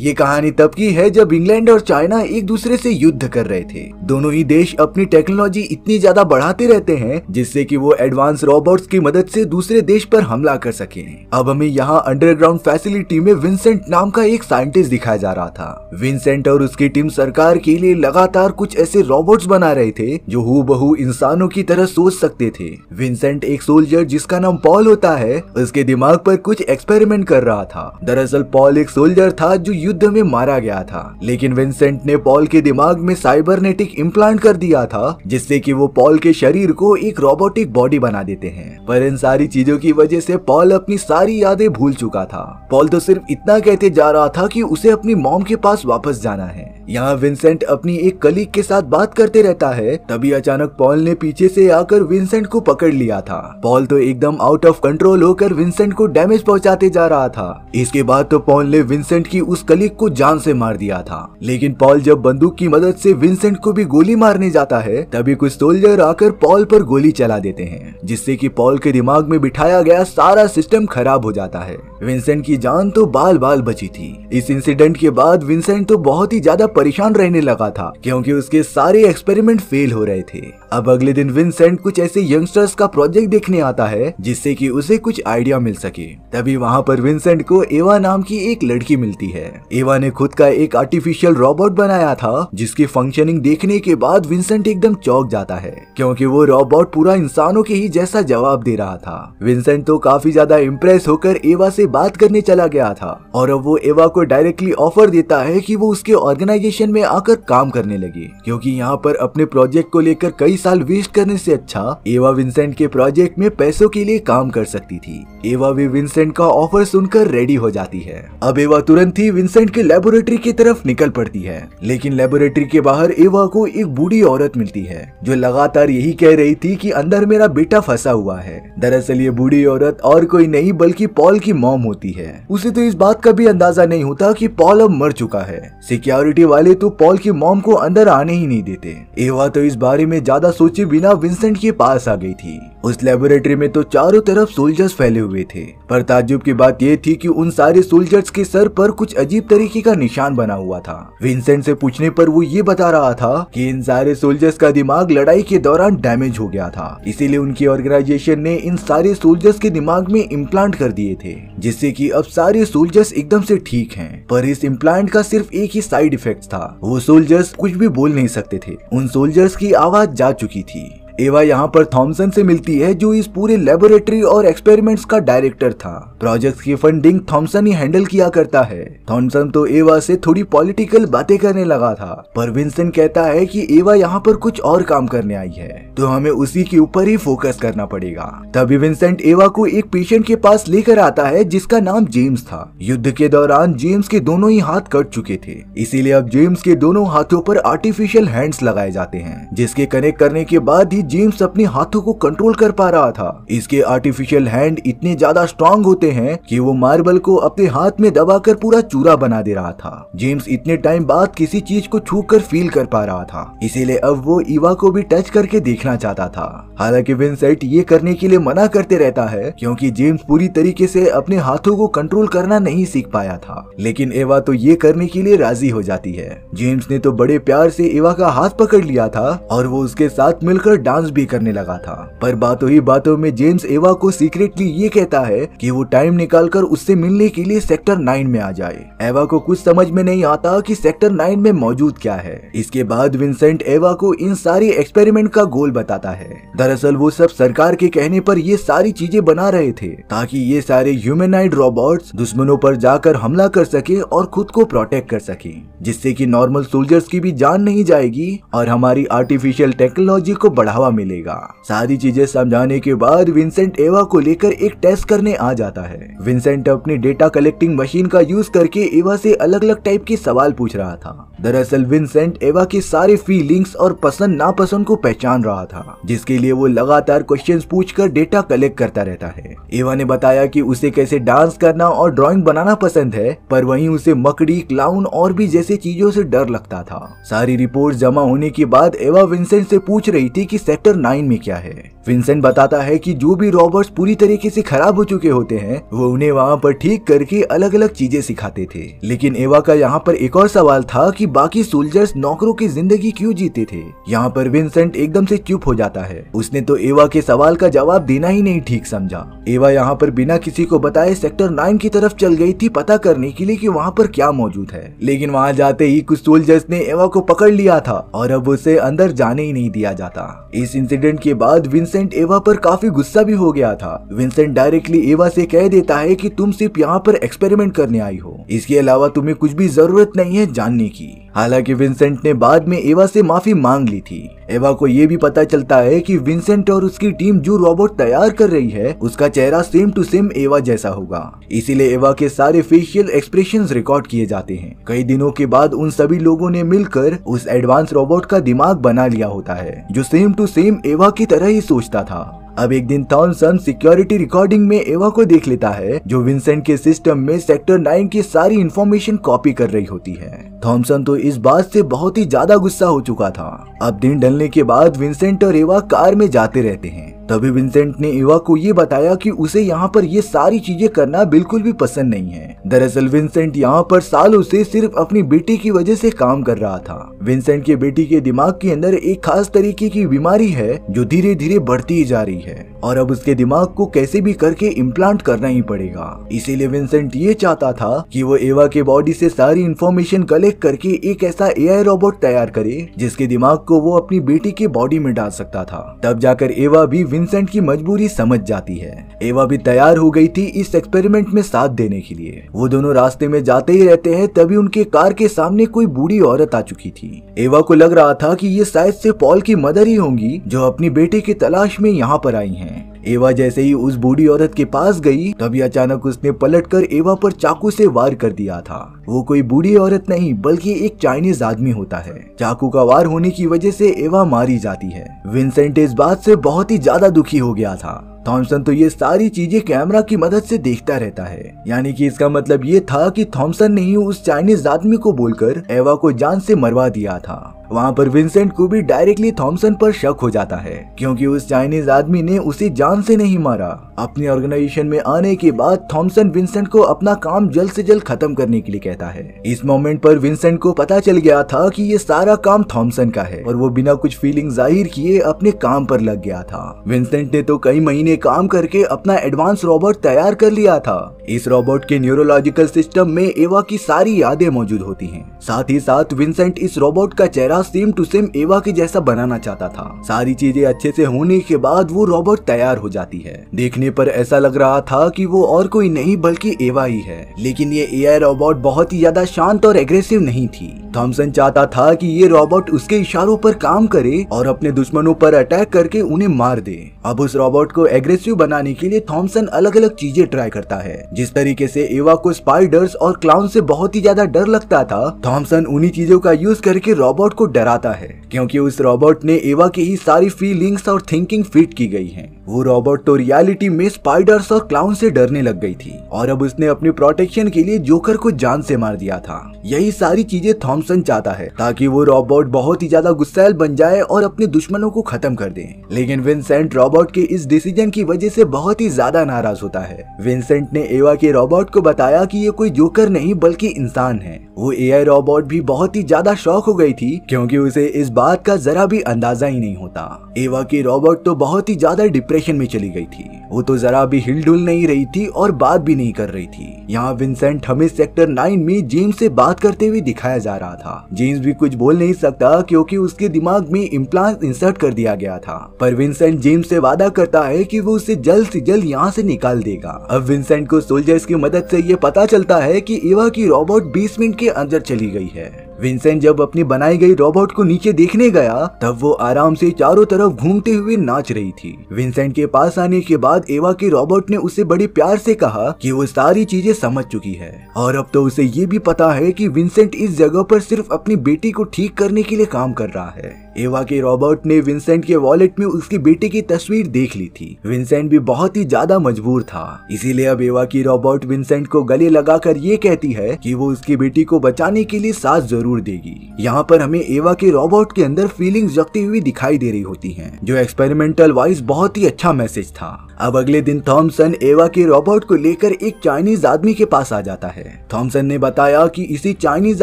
ये कहानी तब की है जब इंग्लैंड और चाइना एक दूसरे से युद्ध कर रहे थे दोनों ही देश अपनी टेक्नोलॉजी इतनी ज्यादा बढ़ाते रहते हैं जिससे कि वो एडवांस रोबोट्स की मदद से दूसरे देश पर हमला कर सके अब हमें यहाँ अंडरग्राउंड फैसिलिटी में विंसेंट नाम का एक साइंटिस्ट दिखाया जा रहा था विंसेंट और उसकी टीम सरकार के लिए लगातार कुछ ऐसे रोबोट्स बना रहे थे जो हु इंसानों की तरह सोच सकते थे विंसेंट एक सोल्जर जिसका नाम पॉल होता है उसके दिमाग पर कुछ एक्सपेरिमेंट कर रहा था दरअसल पॉल एक सोल्जर था जो युद्ध में मारा गया था लेकिन विंसेंट ने पॉल के दिमाग में साइबरनेटिक इम्प्लांट कर दिया था जिससे कि वो पॉल के शरीर को एक रोबोटिक बॉडी बना देते हैं पर इन सारी चीजों की वजह से पॉल अपनी सारी यादें भूल चुका था पॉल तो सिर्फ इतना कहते जा रहा था की उसे अपनी मॉम के पास वापस जाना है यहाँ विंसेंट अपनी एक कलीग के साथ बात करते रहता है तभी अचानक पॉल ने पीछे से आकर विंसेंट को पकड़ लिया था पॉल तो एकदम आउट ऑफ कंट्रोल होकर विंसेंट को डैमेज पहुंचाते जा रहा था इसके बाद तो पॉल ने विंसेंट की उस कली मलिक को जान से मार दिया था लेकिन पॉल जब बंदूक की मदद से विंसेंट को भी गोली मारने जाता है तभी कुछ सोल्जर आकर पॉल पर गोली चला देते हैं जिससे कि पॉल के दिमाग में बिठाया गया सारा सिस्टम खराब हो जाता है विंसेंट की जान तो बाल बाल बची थी इस इंसिडेंट के बाद विंसेंट तो बहुत ही ज्यादा परेशान रहने लगा था क्योंकि उसके सारे एक्सपेरिमेंट फेल हो रहे थे अब अगले दिन विंसेंट कुछ ऐसे यंगस्टर्स का प्रोजेक्ट देखने आता है जिससे कि उसे कुछ आइडिया मिल सके तभी वहाँ पर विंसेंट को एवा नाम की एक लड़की मिलती है एवा ने खुद का एक आर्टिफिशियल रोबोट बनाया था जिसकी फंक्शनिंग देखने के बाद विंसेंट एकदम चौक जाता है क्योंकि वो रोबोट पूरा इंसानों के ही जैसा जवाब दे रहा था विंसेंट तो काफी ज्यादा इम्प्रेस होकर एवा से बात करने चला गया था और अब वो एवा को डायरेक्टली ऑफर देता है की वो उसके ऑर्गेनाइजेशन में आकर काम करने लगे क्योंकि यहाँ पर अपने प्रोजेक्ट को लेकर कई साल वेस्ट करने से अच्छा एवा विंसेंट के प्रोजेक्ट में पैसों के लिए काम कर सकती थी एवा भी विंसेंट का ऑफर सुनकर रेडी हो जाती है अब एवा तुरंत ही विंसेंट असिस्टेंट के लेबोरेटरी की तरफ निकल पड़ती है लेकिन लेबोरेटरी के बाहर एवा को एक बूढ़ी औरत मिलती है जो लगातार यही कह रही थी कि अंदर मेरा बेटा फंसा हुआ है दरअसल ये बूढ़ी औरत और कोई नहीं बल्कि पॉल की मॉम होती है उसे तो इस बात का भी अंदाजा नहीं होता की पॉल अब मर चुका है सिक्योरिटी वाले तो पॉल की मॉम को अंदर आने ही नहीं देते एवा तो इस बारे में ज्यादा सोचे बिना विंसेंट के पास आ गई थी उस लेबोरेटरी में तो चारों तरफ सोल्जर्स फैले हुए थे पर ताजुब की बात यह थी कि उन सारे सोल्जर्स के सर पर कुछ अजीब अजीब तरीके का निशान बना हुआ था विंसेंट से पूछने पर वो ये बता रहा था कि इन सारे सोल्जर्स का दिमाग लड़ाई के दौरान डैमेज हो गया था इसीलिए उनकी ऑर्गेनाइजेशन ने इन सारे सोल्जर्स के दिमाग में इम्प्लांट कर दिए थे जिससे कि अब सारे सोल्जर्स एकदम से ठीक हैं पर इस इम्प्लांट का सिर्फ एक ही साइड इफेक्ट था वो सोल्जर्स कुछ भी बोल नहीं सकते थे उन सोल्जर्स की आवाज जा चुकी थी एवा यहाँ पर थॉमसन से मिलती है जो इस पूरे लेबोरेटरी और एक्सपेरिमेंट्स का डायरेक्टर था प्रोजेक्ट की फंडिंग थॉमसन ही हैंडल किया करता है थॉमसन तो एवा से थोड़ी पॉलिटिकल बातें करने लगा था पर विंसेंट कहता है कि एवा यहाँ पर कुछ और काम करने आई है तो हमें उसी के ऊपर ही फोकस करना पड़ेगा तभी विंसेंट एवा को एक पेशेंट के पास लेकर आता है जिसका नाम जेम्स था युद्ध के दौरान जेम्स के दोनों ही हाथ कट चुके थे इसीलिए अब जेम्स के दोनों हाथों पर आर्टिफिशियल हैंड्स लगाए जाते हैं जिसके कनेक्ट करने के बाद ही जेम्स अपने हाथों को कंट्रोल कर पा रहा था इसके आर्टिफिशियल हैंड इतने ज्यादा स्ट्रांग होते हैं कि वो मार्बल को अपने हाथ में दबाकर पूरा चूरा बना दे रहा था जेम्स इतने टाइम बाद किसी चीज को छू कर फील कर पा रहा था इसीलिए अब वो इवा को भी टच करके देखना चाहता था हालांकि विंसेंट ये करने के लिए मना करते रहता है क्योंकि जेम्स पूरी तरीके से अपने हाथों को कंट्रोल करना नहीं सीख पाया था लेकिन एवा तो ये करने के लिए राजी हो जाती है जेम्स ने तो बड़े प्यार से एवा का हाथ पकड़ लिया था और वो उसके साथ मिलकर डांस डांस भी करने लगा था पर बातों ही बातों में जेम्स एवा को सीक्रेटली ये कहता है कि वो टाइम निकालकर उससे मिलने के लिए सेक्टर नाइन में आ जाए एवा को कुछ समझ में नहीं आता कि सेक्टर नाइन में मौजूद क्या है इसके बाद विंसेंट एवा को इन सारी एक्सपेरिमेंट का गोल बताता है दरअसल वो सब सरकार के कहने पर ये सारी चीजें बना रहे थे ताकि ये सारे ह्यूमेनाइड रोबोट दुश्मनों पर जाकर हमला कर सके और खुद को प्रोटेक्ट कर सके जिससे की नॉर्मल सोल्जर्स की भी जान नहीं जाएगी और हमारी आर्टिफिशियल टेक्नोलॉजी को बढ़ावा बढ़ावा मिलेगा सारी चीजें समझाने के बाद विंसेंट एवा को लेकर एक टेस्ट करने आ जाता है विंसेंट अपनी डेटा कलेक्टिंग मशीन का यूज करके एवा से अलग अलग टाइप के सवाल पूछ रहा था दरअसल विंसेंट एवा के सारे फीलिंग्स और पसंद नापसंद को पहचान रहा था जिसके लिए वो लगातार क्वेश्चन पूछ कर डेटा कलेक्ट करता रहता है एवा ने बताया की उसे कैसे डांस करना और ड्रॉइंग बनाना पसंद है पर वही उसे मकड़ी क्लाउन और भी जैसे चीजों से डर लगता था सारी रिपोर्ट जमा होने के बाद एवा विंसेंट से पूछ रही थी की सेक्टर नाइन में क्या है विंसेंट बताता है कि जो भी रॉबर्ट्स पूरी तरीके से खराब हो चुके होते हैं वो उन्हें वहाँ पर ठीक करके अलग अलग चीजें सिखाते थे लेकिन एवा का यहाँ पर एक और सवाल था कि बाकी सोल्जर्स नौकरों की जिंदगी क्यों जीते थे यहाँ पर विंसेंट एकदम से चुप हो जाता है उसने तो एवा के सवाल का जवाब देना ही नहीं ठीक समझा एवा यहाँ पर बिना किसी को बताए सेक्टर नाइन की तरफ चल गई थी पता करने के लिए की वहाँ पर क्या मौजूद है लेकिन वहाँ जाते ही कुछ सोल्जर्स ने एवा को पकड़ लिया था और अब उसे अंदर जाने ही नहीं दिया जाता इस इंसिडेंट के बाद विंसेंट एवा पर काफी गुस्सा भी हो गया था विंसेंट डायरेक्टली एवा से कह देता है कि तुम सिर्फ यहाँ पर एक्सपेरिमेंट करने आई हो इसके अलावा तुम्हें कुछ भी जरूरत नहीं है जानने की हालांकि विंसेंट ने बाद में एवा से माफी मांग ली थी एवा को ये भी पता चलता है कि विंसेंट और उसकी टीम जो रोबोट तैयार कर रही है उसका चेहरा सेम टू सेम एवा जैसा होगा इसीलिए एवा के सारे फेशियल एक्सप्रेशन रिकॉर्ड किए जाते हैं कई दिनों के बाद उन सभी लोगों ने मिलकर उस एडवांस रोबोट का दिमाग बना लिया होता है जो सेम टू सेम एवा की तरह ही सोचता था अब एक दिन थॉमसन सिक्योरिटी रिकॉर्डिंग में एवा को देख लेता है जो विंसेंट के सिस्टम में सेक्टर नाइन की सारी इन्फॉर्मेशन कॉपी कर रही होती है थॉमसन तो इस बात से बहुत ही ज्यादा गुस्सा हो चुका था अब दिन ढलने के बाद विंसेंट और एवा कार में जाते रहते हैं तभी विंसेंट ने इवा को ये बताया कि उसे यहाँ पर ये सारी चीजें करना बिल्कुल भी पसंद नहीं है दरअसल विंसेंट यहाँ पर सालों से सिर्फ अपनी बेटी की वजह से काम कर रहा था विंसेंट के बेटी के दिमाग के अंदर एक खास तरीके की बीमारी है जो धीरे धीरे बढ़ती जा रही है और अब उसके दिमाग को कैसे भी करके इम्प्लांट करना ही पड़ेगा इसीलिए विंसेंट ये चाहता था कि वो एवा के बॉडी से सारी इन्फॉर्मेशन कलेक्ट करके एक ऐसा एआई रोबोट तैयार करे जिसके दिमाग को वो अपनी बेटी के बॉडी में डाल सकता था तब जाकर एवा भी विंसेंट की मजबूरी समझ जाती है एवा भी तैयार हो गई थी इस एक्सपेरिमेंट में साथ देने के लिए वो दोनों रास्ते में जाते ही रहते हैं तभी उनके कार के सामने कोई बूढ़ी औरत आ चुकी थी एवा को लग रहा था की ये शायद से पॉल की मदर ही होंगी जो अपनी बेटी की तलाश में यहाँ पर आई है हैं एवा जैसे ही उस बूढ़ी औरत के पास गई तभी अचानक उसने पलटकर एवा पर चाकू से वार कर दिया था वो कोई बूढ़ी औरत नहीं बल्कि एक चाइनीज आदमी होता है चाकू का वार होने की वजह से एवा मारी जाती है विंसेंट इस बात से बहुत ही ज्यादा दुखी हो गया था थॉमसन तो ये सारी चीजें कैमरा की मदद से देखता रहता है यानी कि इसका मतलब ये था कि थॉमसन ने ही उस चाइनीज आदमी को बोलकर एवा को जान से मरवा दिया था वहाँ पर विंसेंट को भी डायरेक्टली थॉम्सन पर शक हो जाता है क्योंकि उस चाइनीज आदमी ने उसे जान से नहीं मारा अपने ऑर्गेनाइजेशन में आने के बाद थॉमसन विंसेंट को अपना काम जल्द से जल्द खत्म करने के लिए कहता है इस मोमेंट पर विंसेंट को पता चल गया था कि ये सारा काम थॉम्सन का है और वो बिना कुछ फीलिंग जाहिर किए अपने काम पर लग गया था विंसेंट ने तो कई महीने काम करके अपना एडवांस रोबोट तैयार कर लिया था इस रोबोट के न्यूरोलॉजिकल सिस्टम में एवा की सारी यादें मौजूद होती है साथ ही साथ विंसेंट इस रोबोट का चेहरा बंगला सेम टू सेम एवा के जैसा बनाना चाहता था सारी चीजें अच्छे से होने के बाद वो रॉबर्ट तैयार हो जाती है देखने पर ऐसा लग रहा था कि वो और कोई नहीं बल्कि एवा ही है लेकिन ये एआई रोबोट बहुत ही ज्यादा शांत और एग्रेसिव नहीं थी थॉमसन चाहता था कि ये रोबोट उसके इशारों पर काम करे और अपने दुश्मनों पर अटैक करके उन्हें मार दे अब उस रोबोट को एग्रेसिव बनाने के लिए थॉमसन अलग अलग चीजें ट्राई करता है जिस तरीके से एवा को स्पाइडर्स और क्लाउन से बहुत ही ज्यादा डर लगता था थॉमसन उन्हीं चीजों का यूज करके रोबोट को डराता है क्योंकि उस रोबोट ने एवा की ही सारी फीलिंग्स और थिंकिंग फिट की गई हैं वो रॉबर्ट तो रियलिटी में स्पाइडर्स और क्लाउन से डरने लग गई थी और अब उसने अपने प्रोटेक्शन के लिए जोकर को जान से मार दिया था यही सारी चीजें थॉमसन चाहता है ताकि वो रॉबर्ट बहुत ही ज्यादा गुस्सैल बन जाए और अपने दुश्मनों को खत्म कर दे लेकिन विंसेंट रॉबर्ट के इस डिसीजन की वजह से बहुत ही ज्यादा नाराज होता है विंसेंट ने एवा के रॉबर्ट को बताया की ये कोई जोकर नहीं बल्कि इंसान है वो ए रॉबोट भी बहुत ही ज्यादा शौक हो गई थी क्योंकि उसे इस बात का जरा भी अंदाजा ही नहीं होता एवा के रॉबर्ट तो बहुत ही ज्यादा डिप्रेस डिप्रेशन में चली गई थी वो तो जरा भी हिलडुल नहीं रही थी और बात भी नहीं कर रही थी यहाँ विंसेंट हमें सेक्टर नाइन में जेम्स से बात करते हुए दिखाया जा रहा था जेम्स भी कुछ बोल नहीं सकता क्योंकि उसके दिमाग में इम्प्लांट इंसर्ट कर दिया गया था पर विंसेंट जेम्स से वादा करता है कि वो उसे जल्द से जल्द यहाँ से निकाल देगा अब विंसेंट को सोल्जर्स की मदद से ये पता चलता है कि इवा की रोबोट बेसमेंट के अंदर चली गई है विंसेंट जब अपनी बनाई गई रोबोट को नीचे देखने गया तब वो आराम से चारों तरफ घूमते हुए नाच रही थी विंसेंट के पास आने के बाद एवा के रोबोट ने उसे बड़े प्यार से कहा कि वो सारी चीजें समझ चुकी है और अब तो उसे ये भी पता है कि विंसेंट इस जगह पर सिर्फ अपनी बेटी को ठीक करने के लिए काम कर रहा है एवा के रॉबर्ट ने विंसेंट के वॉलेट में उसके बेटे की तस्वीर देख ली थी विंसेंट भी बहुत ही ज्यादा मजबूर था इसीलिए अब एवा की रॉबर्ट विंसेंट को गले लगाकर ये कहती है कि वो उसकी बेटी को बचाने के लिए साथ जरूर देगी यहाँ पर हमें एवा के रॉबर्ट के अंदर फीलिंग जगती हुई दिखाई दे रही होती है जो एक्सपेरिमेंटल वाइज बहुत ही अच्छा मैसेज था अब अगले दिन थॉमसन एवा के रॉबर्ट को लेकर एक चाइनीज आदमी के पास आ जाता है थॉमसन ने बताया कि इसी चाइनीज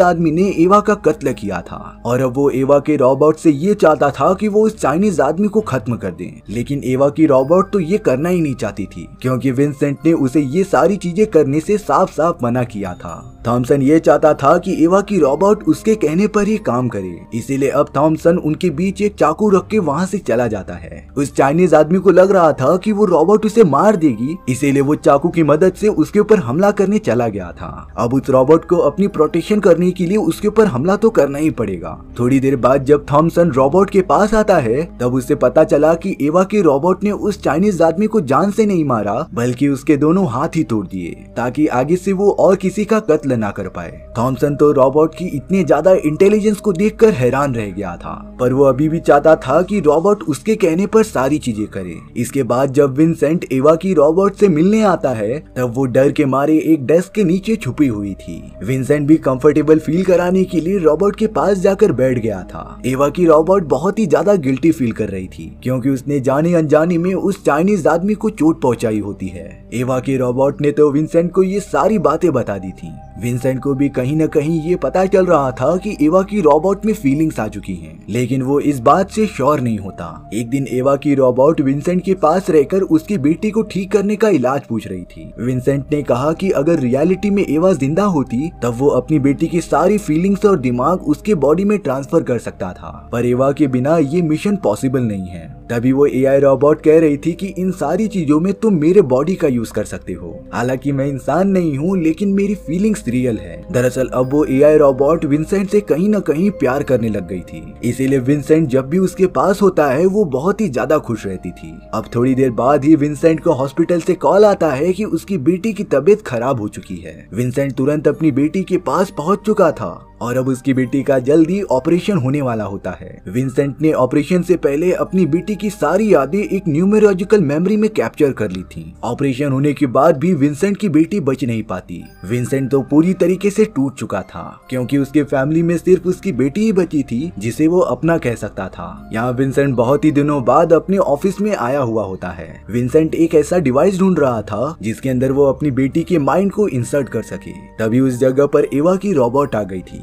आदमी ने एवा का कत्ल किया था और अब वो एवा के रॉबर्ट से ये चाहता था कि वो इस चाइनीज आदमी को खत्म कर दें लेकिन एवा की रॉबर्ट तो ये करना ही नहीं चाहती थी क्योंकि विंसेंट ने उसे ये सारी चीजें करने से साफ साफ मना किया था थॉमसन ये चाहता था कि एवा की रॉबर्ट उसके कहने पर ही काम करे इसीलिए अब थॉमसन उनके बीच एक चाकू रख के वहाँ से चला जाता है उस चाइनीज आदमी को लग रहा था कि वो रॉबर्ट उसे मार देगी इसीलिए वो चाकू की मदद से उसके ऊपर हमला करने चला गया था अब उस रॉबर्ट को अपनी प्रोटेक्शन करने के लिए उसके ऊपर हमला तो करना ही पड़ेगा थोड़ी देर बाद जब थॉमसन रॉबर्ट के पास आता है तब उसे पता चला की एवा के रॉबर्ट ने उस चाइनीज आदमी को जान से नहीं मारा बल्कि उसके दोनों हाथ ही तोड़ दिए ताकि आगे से वो और किसी का कत्ल कत्ल ना कर पाए थॉमसन तो रॉबर्ट की इतनी ज्यादा इंटेलिजेंस को देख हैरान रह गया था पर वो अभी भी चाहता था की रॉबर्ट उसके कहने पर सारी चीजें करे इसके बाद जब विंसेंट एवा की रॉबर्ट से मिलने आता है तब वो डर के मारे एक डेस्क के नीचे छुपी हुई थी विंसेंट भी कंफर्टेबल फील कराने के लिए रॉबर्ट के पास जाकर बैठ गया था एवा की रॉबर्ट बहुत ही ज्यादा गिल्टी फील कर रही थी क्योंकि उसने जाने अनजाने में उस चाइनीज आदमी को चोट पहुंचाई होती है एवा के रॉबर्ट ने तो विंसेंट को ये सारी बातें बता दी थी विंसेंट को भी कहीं न कहीं ये पता चल रहा था कि एवा की रोबोट में फीलिंग्स आ चुकी हैं, लेकिन वो इस बात से श्योर नहीं होता एक दिन एवा की रोबोट विंसेंट के पास रहकर उसकी बेटी को ठीक करने का इलाज पूछ रही थी विंसेंट ने कहा कि अगर रियलिटी में एवा जिंदा होती तब वो अपनी बेटी की सारी फीलिंग्स और दिमाग उसके बॉडी में ट्रांसफर कर सकता था पर एवा के बिना ये मिशन पॉसिबल नहीं है तभी वो आई रोबोट कह रही थी कि इन सारी चीजों में तुम मेरे बॉडी का यूज कर सकते हो हालांकि मैं इंसान नहीं हूँ लेकिन मेरी फीलिंग्स रियल है दरअसल अब वो एआई रोबोट विंसेंट से कहीं ना कहीं प्यार करने लग गई थी इसीलिए विंसेंट जब भी उसके पास होता है वो बहुत ही ज्यादा खुश रहती थी अब थोड़ी देर बाद ही विंसेंट को हॉस्पिटल से कॉल आता है कि उसकी बेटी की तबीयत खराब हो चुकी है विंसेंट तुरंत अपनी बेटी के पास पहुंच चुका था और अब उसकी बेटी का जल्दी ऑपरेशन होने वाला होता है विंसेंट ने ऑपरेशन से पहले अपनी बेटी की सारी यादें एक न्यूमेरोलॉजिकल मेमोरी में कैप्चर कर ली थी ऑपरेशन होने के बाद भी विंसेंट की बेटी बच नहीं पाती विंसेंट तो पूरी तरीके से टूट चुका था क्योंकि उसके फैमिली में सिर्फ उसकी बेटी ही बची थी जिसे वो अपना कह सकता था यहाँ विंसेंट बहुत ही दिनों बाद अपने ऑफिस में आया हुआ होता है विंसेंट एक ऐसा डिवाइस ढूंढ रहा था जिसके अंदर वो अपनी बेटी के माइंड को इंसर्ट कर सके तभी उस जगह पर एवा की रोबोट आ गई थी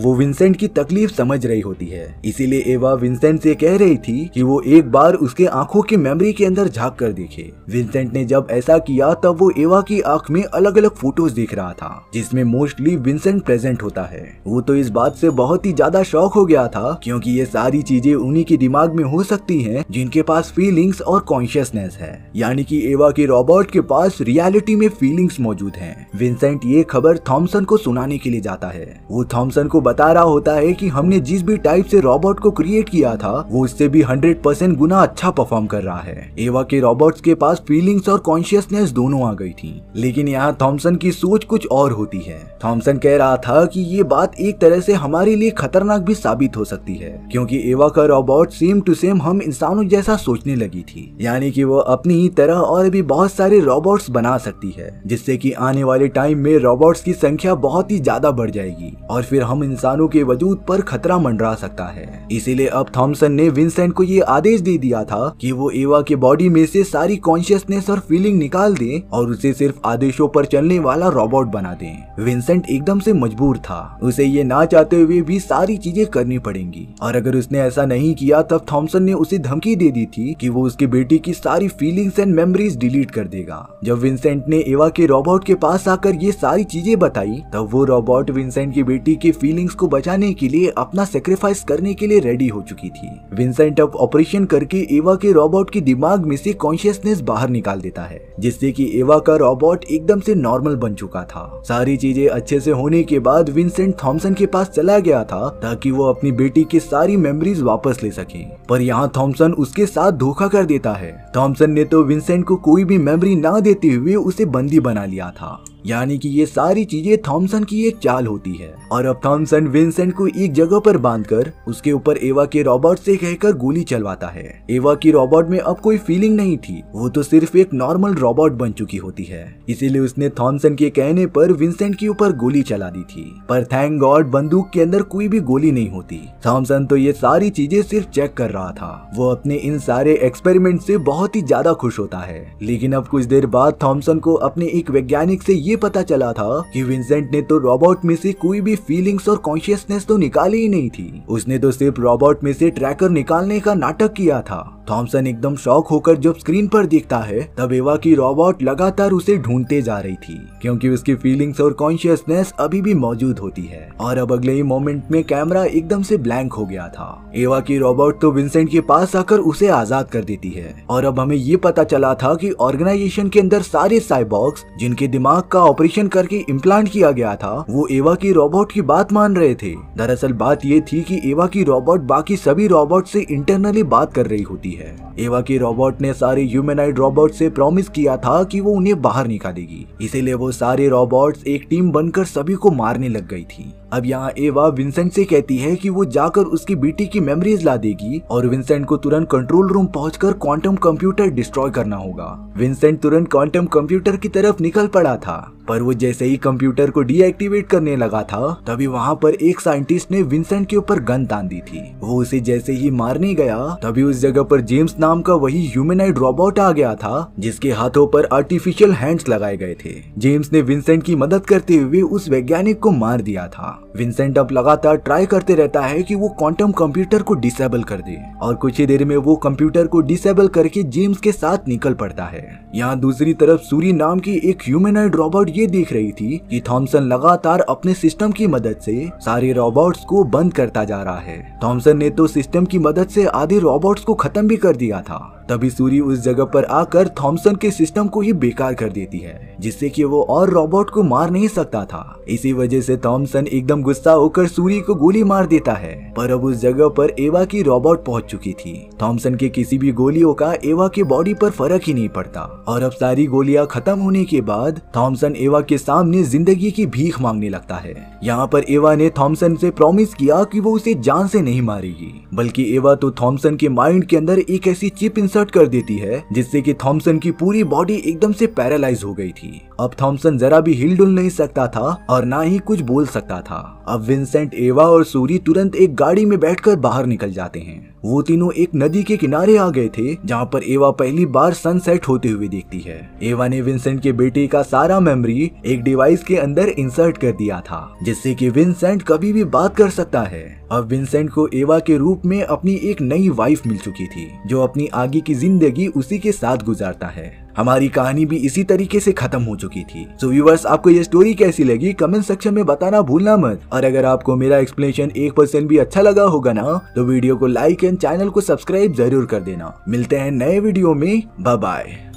वो विंसेंट की तकलीफ समझ रही होती है इसीलिए एवा विंसेंट से कह रही थी कि वो एक बार उसके आंखों की मेमोरी के अंदर झांक कर देखे विंसेंट ने जब ऐसा किया तब वो एवा की आंख में अलग अलग फोटोज देख रहा था जिसमें मोस्टली विंसेंट प्रेजेंट होता है वो तो इस बात से बहुत ही ज्यादा शौक हो गया था क्योंकि ये सारी चीजें उन्हीं के दिमाग में हो सकती हैं जिनके पास फीलिंग्स और कॉन्शियसनेस है यानी कि एवा के रॉबर्ट के पास रियलिटी में फीलिंग्स मौजूद हैं। विंसेंट ये खबर थॉमसन को सुनाने के लिए जाता है वो थॉमसन को बता रहा होता है कि हमने जिस भी टाइप से रोबोट को क्रिएट किया था वो उससे भी 100 परसेंट गुना अच्छा परफॉर्म कर रहा है एवा के रोबोट्स के पास फीलिंग्स और कॉन्शियसनेस दोनों आ गई थी लेकिन यहाँ थॉमसन की सोच कुछ और होती है थॉमसन कह रहा था की ये बात एक तरह से हमारे लिए खतरनाक भी साबित हो सकती है क्यूँकी एवा का रोबोट सेम टू सेम हम इंसानों जैसा सोचने लगी थी यानी की वो अपनी ही तरह और भी बहुत सारे रोबोट्स बना सकती है जिससे कि आने वाले टाइम में रोबोट्स की संख्या बहुत ही ज्यादा बढ़ जाएगी और फिर हम इंसानों के वजूद पर खतरा मंडरा सकता है इसीलिए अब थॉमसन ने विंसेंट को ये आदेश दे दिया था कि वो एवा के बॉडी में से सारी कॉन्शियसनेस और फीलिंग निकाल दे और उसे सिर्फ आदेशों पर चलने वाला रोबोट बना दे विंसेंट एकदम से मजबूर था उसे ये ना चाहते हुए भी सारी चीजें करनी पड़ेंगी और अगर उसने ऐसा नहीं किया तब थॉम्सन ने उसे धमकी दे दी थी की वो उसके बेटी की सारी फीलिंग्स एंड मेमोरीज डिलीट कर देगा जब विंसेंट ने एवा के रोबोट के पास आकर ये सारी चीजें बताई तब वो रोबोट विंसेंट की बेटी की फीलिंग किंग्स को बचाने के लिए अपना सेक्रीफाइस करने के लिए रेडी हो चुकी थी विंसेंट अब ऑपरेशन करके एवा के रोबोट के दिमाग में से कॉन्शियसनेस बाहर निकाल देता है जिससे कि एवा का रोबोट एकदम से नॉर्मल बन चुका था सारी चीजें अच्छे से होने के बाद विंसेंट थॉमसन के पास चला गया था ताकि वो अपनी बेटी की सारी मेमोरीज वापस ले सके पर यहाँ थॉमसन उसके साथ धोखा कर देता है थॉमसन ने तो विंसेंट को कोई भी मेमोरी ना देते हुए उसे बंदी बना लिया था यानी कि ये सारी चीजें थॉमसन की एक चाल होती है और अब थॉमसन विंसेंट को एक जगह पर बांधकर उसके ऊपर एवा के रॉबर्ट से कहकर गोली चलवाता है एवा की रॉबर्ट में अब कोई फीलिंग नहीं थी वो तो सिर्फ एक नॉर्मल रॉबर्ट बन चुकी होती है इसीलिए उसने थॉमसन के कहने पर विंसेंट के ऊपर गोली चला दी थी पर थैंक गॉड बंदूक के अंदर कोई भी गोली नहीं होती थॉमसन तो ये सारी चीजें सिर्फ चेक कर रहा था वो अपने इन सारे एक्सपेरिमेंट से बहुत ही ज्यादा खुश होता है लेकिन अब कुछ देर बाद थॉमसन को अपने एक वैज्ञानिक से ये ये पता चला था कि विंसेंट ने तो रोबोट में से कोई भी फीलिंग्स और कॉन्शियसनेस तो निकाली ही नहीं थी उसने तो सिर्फ रोबोट में से ट्रैकर निकालने का नाटक किया था थॉमसन एकदम शॉक होकर जब स्क्रीन पर देखता है तब एवा की रोबोट लगातार उसे ढूंढते जा रही थी क्योंकि उसकी फीलिंग्स और कॉन्शियसनेस अभी भी मौजूद होती है और अब अगले ही मोमेंट में कैमरा एकदम से ब्लैंक हो गया था एवा की रोबोट तो विंसेंट के पास आकर उसे आजाद कर देती है और अब हमें ये पता चला था की ऑर्गेनाइजेशन के अंदर सारे साइबॉक्स जिनके दिमाग का का ऑपरेशन करके इम्प्लांट किया गया था वो एवा की रोबोट की बात मान रहे थे दरअसल बात ये थी कि एवा की रोबोट बाकी सभी रोबोट से इंटरनली बात कर रही होती है एवा की रोबोट ने सारे ह्यूमेनाइड रोबोट से प्रॉमिस किया था कि वो उन्हें बाहर निकालेगी इसीलिए वो सारे रोबोट्स एक टीम बनकर सभी को मारने लग गई थी अब यहाँ एवा विंसेंट से कहती है कि वो जाकर उसकी बेटी की मेमोरीज ला देगी और विंसेंट को तुरंत कंट्रोल रूम पहुंचकर क्वांटम कंप्यूटर डिस्ट्रॉय करना होगा विंसेंट तुरंत क्वांटम कंप्यूटर की तरफ निकल पड़ा था पर वो जैसे ही कंप्यूटर को डीएक्टिवेट करने लगा था तभी वहाँ पर एक साइंटिस्ट ने विंसेंट के ऊपर गन तान दी थी वो उसे जैसे ही मारने गया तभी उस जगह पर जेम्स नाम का वही ह्यूमेनाइड रोबोट आ गया था जिसके हाथों पर आर्टिफिशियल हैंड्स लगाए गए थे जेम्स ने विंसेंट की मदद करते हुए उस वैज्ञानिक को मार दिया था विंसेंट अब लगातार ट्राई करते रहता है कि वो क्वांटम कंप्यूटर को डिसेबल कर दे और कुछ ही देर में वो कंप्यूटर को डिसेबल करके जेम्स के साथ निकल पड़ता है यहाँ दूसरी तरफ सूरी नाम की एक ह्यूमेनाइड रोबोट ये दिख रही थी कि थॉमसन लगातार अपने सिस्टम की मदद से सारे रोबोट्स को बंद करता जा रहा है थॉमसन ने तो सिस्टम की मदद से आधे रोबोट्स को खत्म भी कर दिया था तभी सूरी उस जगह पर आकर थॉमसन के सिस्टम को ही बेकार कर देती है जिससे कि वो और रोबोट को मार नहीं सकता था इसी वजह से थॉमसन एकदम गुस्सा होकर सूरी को गोली मार देता है पर अब उस जगह पर एवा की रोबोट पहुंच चुकी थी थॉमसन के किसी भी गोलियों का एवा के बॉडी पर फर्क ही नहीं पड़ता और अब सारी गोलियां खत्म होने के बाद थॉमसन एवा के सामने जिंदगी की भीख मांगने लगता है यहाँ पर एवा ने थॉमसन से प्रॉमिस किया कि वो उसे जान से नहीं मारेगी बल्कि एवा तो थॉमसन के माइंड के अंदर एक ऐसी चिप इंसर्ट इंसर्ट कर देती है जिससे कि थॉमसन की पूरी बॉडी एकदम से पैरालाइज हो गई थी अब थॉमसन जरा भी हिल डुल नहीं सकता था और ना ही कुछ बोल सकता था अब विंसेंट एवा और सूरी तुरंत एक गाड़ी में बैठकर बाहर निकल जाते हैं वो तीनों एक नदी के किनारे आ गए थे जहाँ पर एवा पहली बार सनसेट होते हुए देखती है एवा ने विंसेंट के बेटे का सारा मेमोरी एक डिवाइस के अंदर इंसर्ट कर दिया था जिससे कि विंसेंट कभी भी बात कर सकता है अब विंसेंट को एवा के रूप में अपनी एक नई वाइफ मिल चुकी थी जो अपनी आगे की जिंदगी उसी के साथ गुजारता है हमारी कहानी भी इसी तरीके से खत्म हो चुकी थी सो so व्यूवर्स आपको ये स्टोरी कैसी लगी कमेंट सेक्शन में बताना भूलना मत और अगर आपको मेरा एक्सप्लेनेशन एक परसेंट भी अच्छा लगा होगा ना तो वीडियो को लाइक एंड चैनल को सब्सक्राइब जरूर कर देना मिलते हैं नए वीडियो में बाय